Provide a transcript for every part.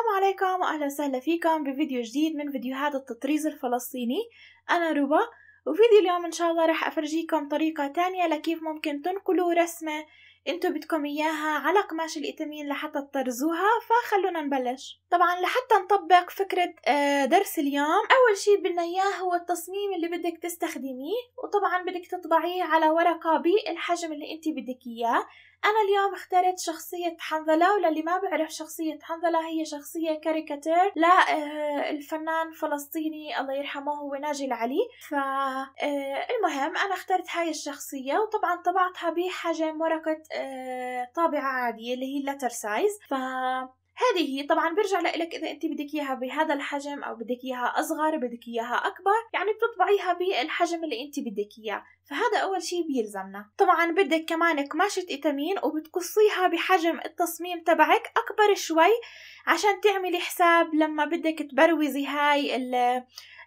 السلام عليكم واهلا وسهلا فيكم بفيديو جديد من فيديوهات التطريز الفلسطيني انا روبا وفيديو اليوم ان شاء الله رح افرجيكم طريقة تانية لكيف ممكن تنقلوا رسمة انتو بدكم اياها على قماش الايتامين لحتى تطرزوها فخلونا نبلش طبعا لحتى نطبق فكرة آه، درس اليوم اول شي بدنا اياه هو التصميم اللي بدك تستخدميه وطبعا بدك تطبعيه على ورقة بالحجم اللي انت بدك اياه أنا اليوم اخترت شخصية حنظلة وللي ما بعرف شخصية حنظلة هي شخصية كاريكاتير لا آه، الفنان فلسطيني الله يرحمه هو ناجي العلي فالمهم آه، أنا اخترت هاي الشخصية وطبعا طبعتها بحجم ورقة آه، طابعة عادية اللي هي اللتر سايز ف هذه هي طبعا برجع لك اذا انت بدك اياها بهذا الحجم او بدك اياها اصغر بدك اياها اكبر يعني بتطبعيها بالحجم اللي انت بدك اياه فهذا اول شيء بيلزمنا طبعا بدك كمان قماشة ايتامين وبتقصيها بحجم التصميم تبعك اكبر شوي عشان تعملي حساب لما بدك تبروزي هاي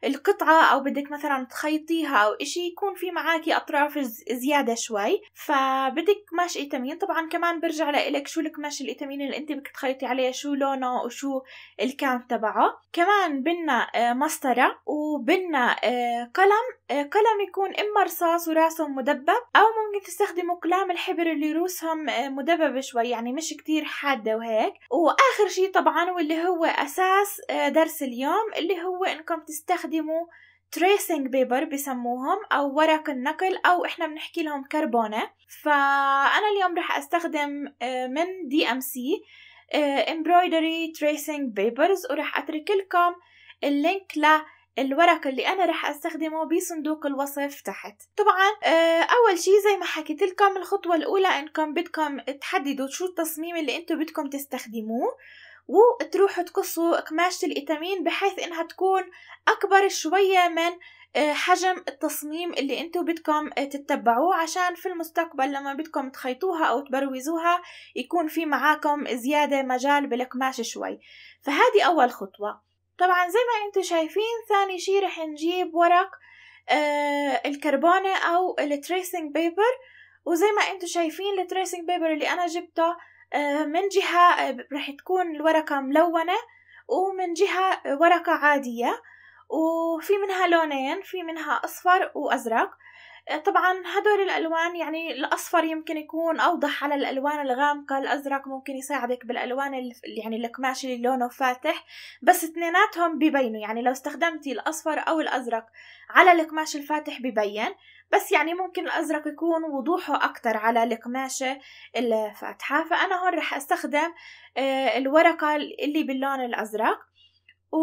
القطعة أو بدك مثلا تخيطيها أو إشي يكون في معاكي أطراف زيادة شوي فبدك قماش إيتامين طبعا كمان برجع لإلك شو القماش الإيتامين اللي أنت بدك تخيطي عليه شو لونه وشو الكام تبعه كمان بدنا آه، مسطرة وبدنا آه، قلم آه، قلم يكون إما رصاص وراسه مدبب أو ممكن تستخدموا كلام الحبر اللي روسهم آه، مدببة شوي يعني مش كتير حادة وهيك وآخر شي طبعا واللي هو أساس آه، درس اليوم اللي هو إنكم تستخدموا تريسنج بيبر بسموهم او ورق النقل او احنا بنحكي لهم كربونه فانا اليوم رح استخدم آه، من دي ام سي امبرويدري تريسينج بيبرز وراح اترك لكم اللينك ل الورق اللي انا رح استخدمه بصندوق الوصف تحت طبعا آه، اول شيء زي ما حكيت لكم الخطوه الاولى انكم بدكم تحددوا شو التصميم اللي انتم بدكم تستخدموه وتروحوا تقصوا قماشة الإتامين بحيث إنها تكون أكبر شوية من آه، حجم التصميم اللي انتو بدكم آه، تتبعوه عشان في المستقبل لما بدكم تخيطوها او تبروزوها يكون في معاكم زيادة مجال بالقماش شوي فهذه اول خطوة طبعا زي ما انتم شايفين ثاني شي رح نجيب ورق آه، الكربونة او التريسنج بيبر وزي ما انتم شايفين التريسنج بيبر اللي انا جبته آه، من جهة آه، رح تكون الورقة ملونة ومن جهة ورقة عادية وفي منها لونين في منها اصفر وازرق طبعا هدول الألوان يعني الأصفر يمكن يكون أوضح على الألوان الغامقة الأزرق ممكن يساعدك بالألوان اللي يعني القماش اللي لونه فاتح بس اثنيناتهم ببينوا يعني لو استخدمتي الأصفر أو الأزرق على القماش الفاتح ببين بس يعني ممكن الأزرق يكون وضوحه أكتر على القماشة الفاتحة فأنا هون رح أستخدم آه، الورقة اللي باللون الأزرق و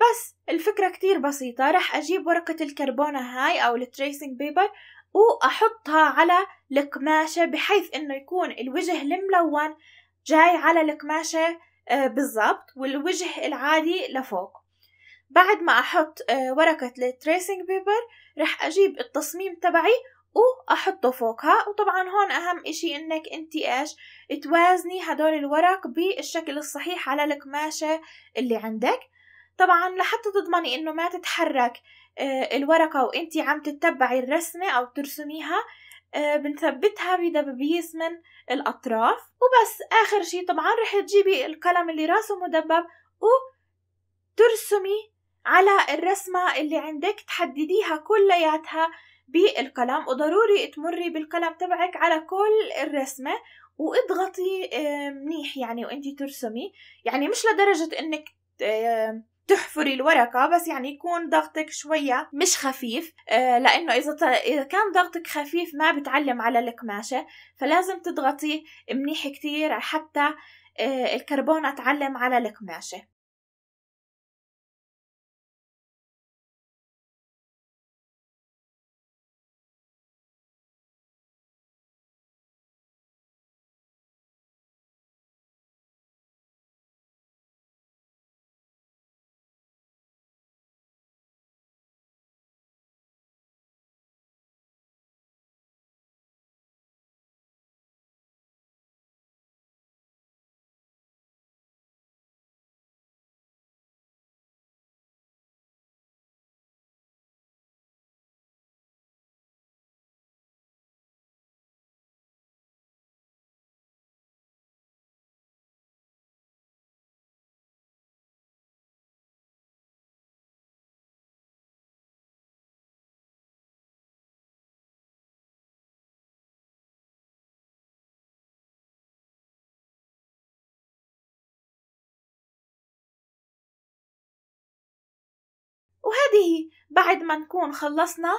بس الفكرة كتير بسيطة رح أجيب ورقة الكربونة هاي أو التريسينج بيبر وأحطها على القماشة بحيث إنه يكون الوجه الملون جاي على القماشة آه، بالضبط والوجه العادي لفوق بعد ما أحط آه، ورقة التريسينج بيبر رح أجيب التصميم تبعي وأحطه فوقها وطبعا هون أهم إشي إنك أنت إيش توازني هدول الورق بالشكل الصحيح على القماشة اللي عندك طبعا لحتى تضمني انه ما تتحرك آه، الورقة وانتي عم تتبعي الرسمة او ترسميها آه، بنثبتها بدبابيس من الاطراف وبس اخر شي طبعا رح تجيبي القلم اللي راسه مدبب وترسمي على الرسمة اللي عندك تحدديها كلياتها بالقلم وضروري تمري بالقلم تبعك على كل الرسمة واضغطي آه، منيح يعني وانتي ترسمي يعني مش لدرجة انك تحفري الورقة بس يعني يكون ضغطك شوية مش خفيف آه، لأنه إذا إذا كان ضغطك خفيف ما بتعلم على القماشة فلازم تضغطي منيح كتير حتى آه، الكربون أتعلم على القماشة وهذه بعد ما نكون خلصنا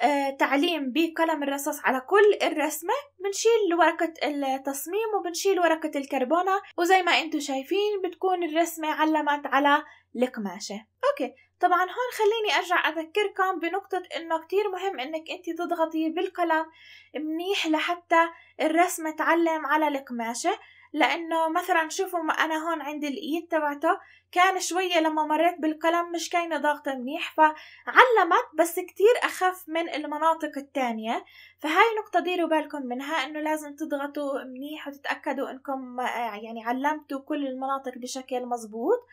آه، تعليم بقلم الرصاص على كل الرسمة بنشيل ورقة التصميم وبنشيل ورقة الكربونة وزي ما انتو شايفين بتكون الرسمة علمت على القماشة اوكي طبعا هون خليني ارجع اذكركم بنقطة انه كتير مهم انك انت تضغطي بالقلم منيح لحتى الرسمة تعلم على القماشة لانه مثلا شوفوا انا هون عند الايد تبعته كان شوية لما مريت بالقلم مش كاينة ضاغطة منيح فعلمت بس كتير اخف من المناطق التانية فهاي نقطة ديروا بالكم منها انه لازم تضغطوا منيح وتتأكدوا انكم آه، يعني علمتوا كل المناطق بشكل مزبوط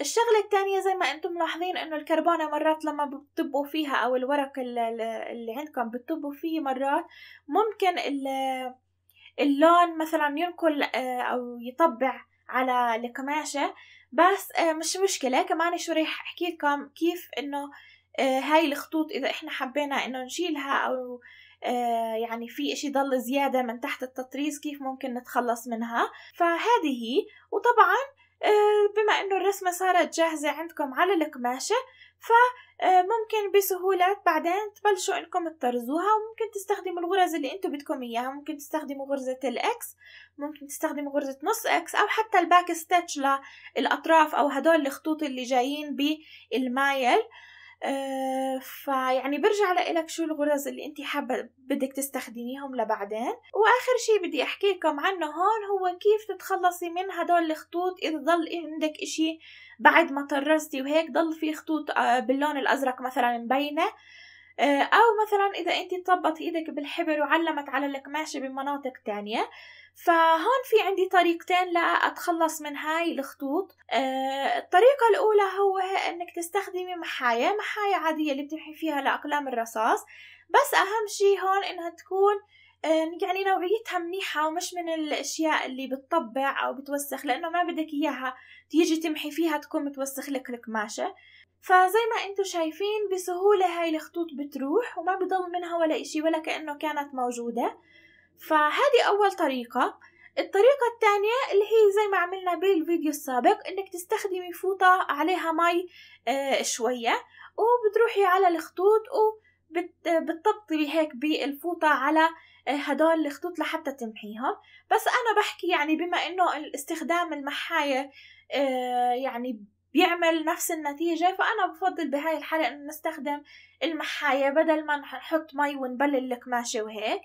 الشغلة التانية زي ما انتم ملاحظين انه الكربونة مرات لما بتطبوا فيها او الورق اللي عندكم بتطبوا فيه مرات ممكن اللون مثلا ينقل آه، او يطبع على القماشة بس آه، مش مشكلة كمان شو رح احكي لكم كيف انه آه، هاي الخطوط اذا احنا حبينا انه نشيلها او يعني في اشي ضل زيادة من تحت التطريز كيف ممكن نتخلص منها فهذه هي وطبعا بما انه الرسمة صارت جاهزة عندكم على القماشة فممكن آه، بسهولة بعدين تبلشوا انكم تطرزوها وممكن تستخدموا الغرز اللي انتم بدكم اياها ممكن تستخدموا غرزة الاكس ممكن تستخدموا غرزة نص اكس او حتى الباك ستيتش للاطراف او هدول الخطوط اللي جايين بالمايل آه آه، فيعني برجع لك شو الغرز اللي انت حابة بدك تستخدميهم لبعدين وآخر شي بدي لكم عنه هون هو كيف تتخلصي من هدول الخطوط إذا ضل عندك إشي بعد ما طرزتي وهيك ضل في خطوط آه، باللون الأزرق مثلا مبينة آه، أو مثلا إذا أنت طبت إيدك بالحبر وعلمت على القماشة بمناطق تانية فهون في عندي طريقتين لأتخلص من هاي الخطوط آه، الطريقة الأولى هو أنك تستخدمي محاية محاية عادية اللي بتمحي فيها لأقلام الرصاص بس أهم شي هون أنها تكون آه، يعني نوعيتها منيحة ومش من الأشياء اللي بتطبع أو بتوسخ لأنه ما بدك إياها تيجي تمحي فيها تكون متوسخ لك القماشة فزي ما انتو شايفين بسهولة هاي الخطوط بتروح وما بضل منها ولا إشي ولا كأنه كانت موجودة فهذه أول طريقة الطريقة الثانية اللي هي زي ما عملنا بالفيديو السابق انك تستخدمي فوطة عليها مي آه شوية وبتروحي على الخطوط وبتطبطبي هيك بالفوطة على آه، هدول الخطوط لحتى تمحيهم بس انا بحكي يعني بما انه استخدام المحاية آه يعني بيعمل نفس النتيجة فأنا بفضل بهاي الحالة إنه نستخدم المحاية بدل ما نحط مي ونبلل القماشة وهيك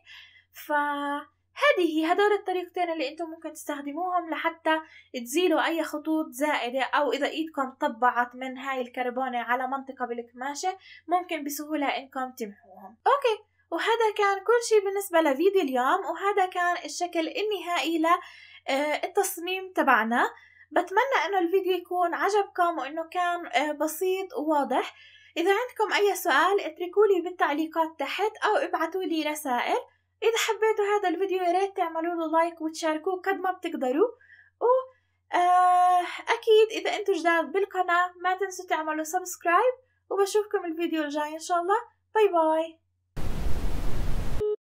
فهذه هدول الطريقتين اللي انتم ممكن تستخدموهم لحتى تزيلوا اي خطوط زائدة او اذا ايدكم طبعت من هاي الكربونة على منطقة بالكماشة ممكن بسهولة انكم تمحوهم اوكي وهذا كان كل شيء بالنسبة لفيديو اليوم وهذا كان الشكل النهائي للتصميم آه، تبعنا بتمنى انه الفيديو يكون عجبكم وانه كان آه، بسيط وواضح اذا عندكم اي سؤال اتركوا لي بالتعليقات تحت او ابعتولي لي رسائل اذا حبيتوا هذا الفيديو يا ريت تعملوا له لايك وتشاركوه قد ما بتقدروا و آه، اكيد اذا انتوا جداد بالقناه ما تنسوا تعملوا سبسكرايب وبشوفكم الفيديو الجاي ان شاء الله باي باي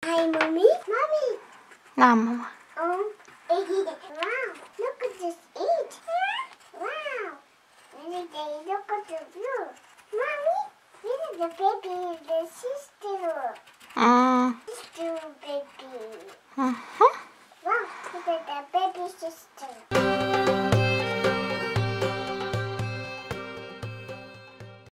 هاي مامي مامي نعم ماما um, look at this eat. Wow. look at the blue. Mommy, this is the baby in the sister.